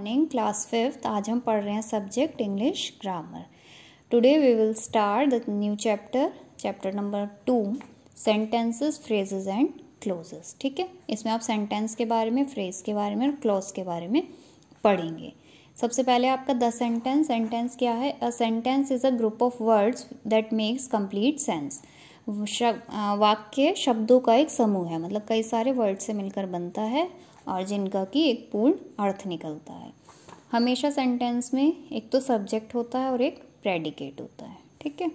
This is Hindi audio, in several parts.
मॉर्निंग क्लास फिफ्थ आज हम पढ़ रहे हैं subject English grammar today we will start the new chapter chapter number two sentences phrases and clauses ठीक है इसमें आप सेंटेंस के बारे में फ्रेज के बारे में और क्लोज के बारे में पढ़ेंगे सबसे पहले आपका द सेंटेंस सेंटेंस क्या है a sentence is a group of words that makes complete sense शब, वाक्य शब्दों का एक समूह है मतलब कई सारे वर्ड से मिलकर बनता है और जिनका कि एक पूर्ण अर्थ निकलता है हमेशा सेंटेंस में एक तो सब्जेक्ट होता है और एक प्रेडिकेट होता है ठीक है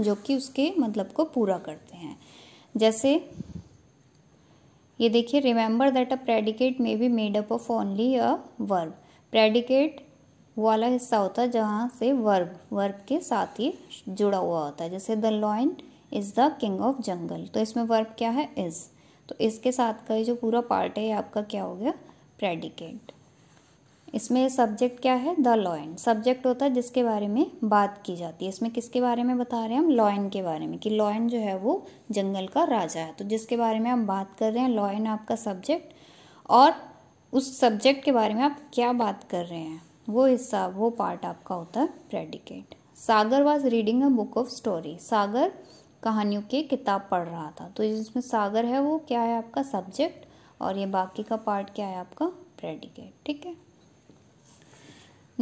जो कि उसके मतलब को पूरा करते हैं जैसे ये देखिए remember that a predicate may be made up of only a verb predicate वाला हिस्सा होता है जहाँ से वर्ब वर्ब के साथ ही जुड़ा हुआ होता है जैसे the lion is the king of jungle तो इसमें वर्ब क्या है इज़ तो इसके साथ का ये जो पूरा पार्ट है ये आपका क्या हो गया प्रेडिकेट इसमें सब्जेक्ट क्या है द लॉयन सब्जेक्ट होता है जिसके बारे में बात की जाती है इसमें किसके बारे में बता रहे हैं हम लॉयन के बारे में कि लॉयन जो है वो जंगल का राजा है तो जिसके बारे में हम बात कर रहे हैं लॉयन आपका सब्जेक्ट और उस सब्जेक्ट के बारे में आप क्या बात कर रहे हैं वो हिस्सा वो पार्ट आपका होता है predicate Sagar was reading a book of story Sagar कहानियों की किताब पढ़ रहा था तो जिसमें सागर है वो क्या है आपका सब्जेक्ट और ये बाकी का पार्ट क्या है आपका प्रेडिकेट ठीक है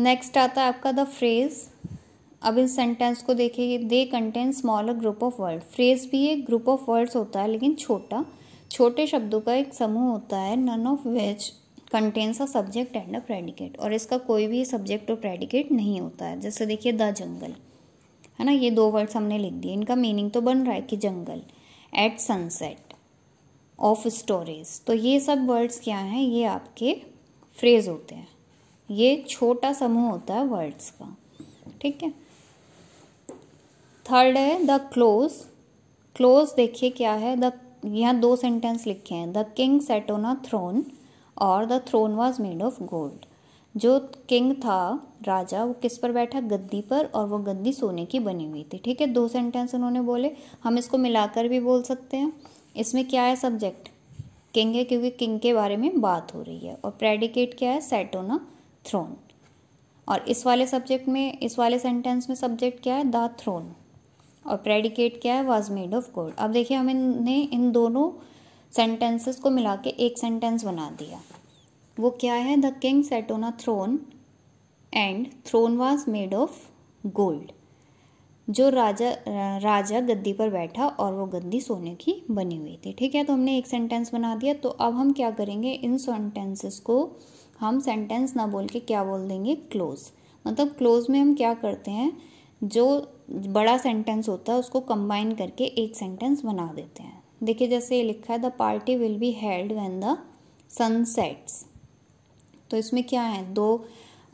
नेक्स्ट आता है आपका द फ्रेज अब इस सेंटेंस को देखिए they contain smaller group of word phrase भी एक ग्रुप ऑफ वर्ड्स होता है लेकिन छोटा छोटे शब्दों का एक समूह होता है none of these contains a subject and a predicate और इसका कोई भी सब्जेक्ट और प्रेडिकेट नहीं होता है जैसे देखिए द जंगल है ना ये दो वर्ड्स हमने लिख दिए इनका मीनिंग तो बन रहा है कि jungle at sunset of storage तो ये सब वर्ड्स क्या हैं ये आपके फ्रेज होते हैं ये छोटा समूह होता है वर्ड्स का ठीक है थर्ड है द क्लोज क्लोज देखिए क्या है द यहाँ दो सेंटेंस लिखे हैं the king sat on a throne और the throne was made of gold जो किंग था राजा वो किस पर बैठा गद्दी पर और वो गद्दी सोने की बनी हुई थी ठीक है दो सेंटेंस उन्होंने बोले हम इसको मिलाकर भी बोल सकते हैं इसमें क्या है सब्जेक्ट किंग है क्योंकि किंग के बारे में बात हो रही है और प्रेडिकेट क्या है सेट ऑन अ थ्रोन और इस वाले सब्जेक्ट में इस वाले सेंटेंस में सब्जेक्ट क्या है द थ्रोन और प्रेडिकेट क्या है वाज मेड ऑफ गोल्ड अब देखिए हमने इन दोनों सेंटेंसेस को मिला के एक सेंटेंस बना दिया वो क्या है the king sat on a throne and throne was made of gold जो राजा राजा गद्दी पर बैठा और वो गद्दी सोने की बनी हुई थी ठीक है तो हमने एक सेंटेंस बना दिया तो अब हम क्या करेंगे इन सेंटेंसेस को हम सेंटेंस ना बोल के क्या बोल देंगे क्लोज मतलब क्लोज में हम क्या करते हैं जो बड़ा सेंटेंस होता है उसको कंबाइन करके एक सेंटेंस बना देते हैं देखिए जैसे ये लिखा है the party will be held when the sun sets तो इसमें क्या है दो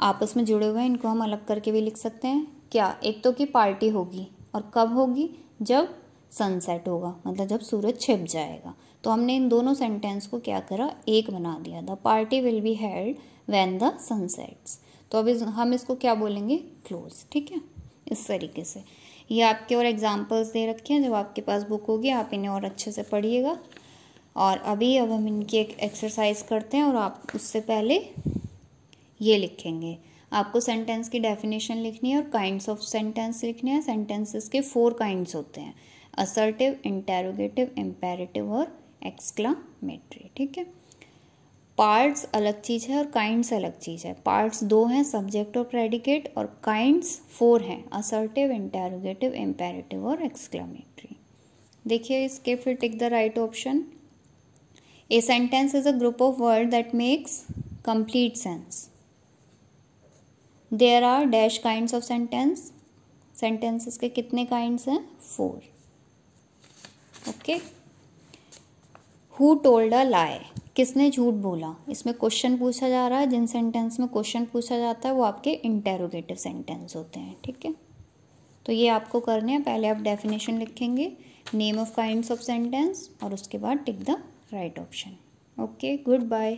आपस में जुड़े हुए हैं इनको हम अलग करके भी लिख सकते हैं क्या एक तो कि पार्टी होगी और कब होगी जब सनसेट होगा मतलब जब सूरज छिप जाएगा तो हमने इन दोनों सेंटेंस को क्या करा एक बना दिया the party will be held when the sun sets तो अब इस, हम इसको क्या बोलेंगे क्लोज ठीक है इस तरीके से ये आपके और एग्जाम्पल्स दे रखे हैं जब आपके पास बुक होगी आप इन्हें और अच्छे से पढ़िएगा और अभी अब हम इनकी एक एक्सरसाइज करते हैं और आप उससे पहले ये लिखेंगे आपको सेंटेंस की डेफिनेशन लिखनी है और काइंड्स ऑफ सेंटेंस लिखने हैं सेंटेंसेस के फोर काइंड्स होते हैं असर्टिव इंटेरोगेटिव इम्पेरेटिव और एक्सक्लामेटरी ठीक है पार्ट्स अलग चीज़ है और काइंड्स अलग चीज़ है पार्ट्स दो हैं सब्जेक्ट और प्रेडिकेट और काइंड्स फोर हैं असर्टिव इंटेरोगेटिव एम्पेरेटिव और एक्सक्लामेटरी देखिए इसके फिर tick the right option A sentence is a group of words that makes complete sense. There are dash kinds of sentence. Sentences के कितने kinds हैं? Four. Okay. Who told a lie? किसने झूठ बोला इसमें क्वेश्चन पूछा जा रहा है जिन सेंटेंस में क्वेश्चन पूछा जाता है वो आपके इंटेरोगेटिव सेंटेंस होते हैं ठीक है तो ये आपको करने हैं पहले आप डेफिनेशन लिखेंगे name of kinds of sentence और उसके बाद tick the right option okay goodbye